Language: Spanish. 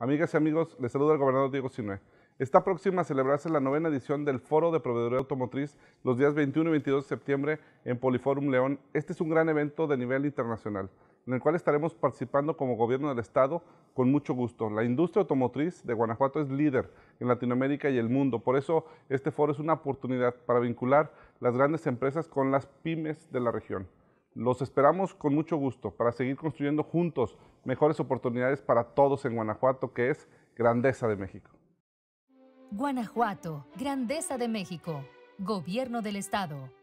Amigas y amigos, les saluda el gobernador Diego Sinue. Está próxima a celebrarse la novena edición del Foro de Proveeduría Automotriz los días 21 y 22 de septiembre en Poliforum León. Este es un gran evento de nivel internacional, en el cual estaremos participando como gobierno del Estado con mucho gusto. La industria automotriz de Guanajuato es líder en Latinoamérica y el mundo. Por eso este foro es una oportunidad para vincular las grandes empresas con las pymes de la región. Los esperamos con mucho gusto para seguir construyendo juntos mejores oportunidades para todos en Guanajuato, que es grandeza de México. Guanajuato, grandeza de México, gobierno del Estado.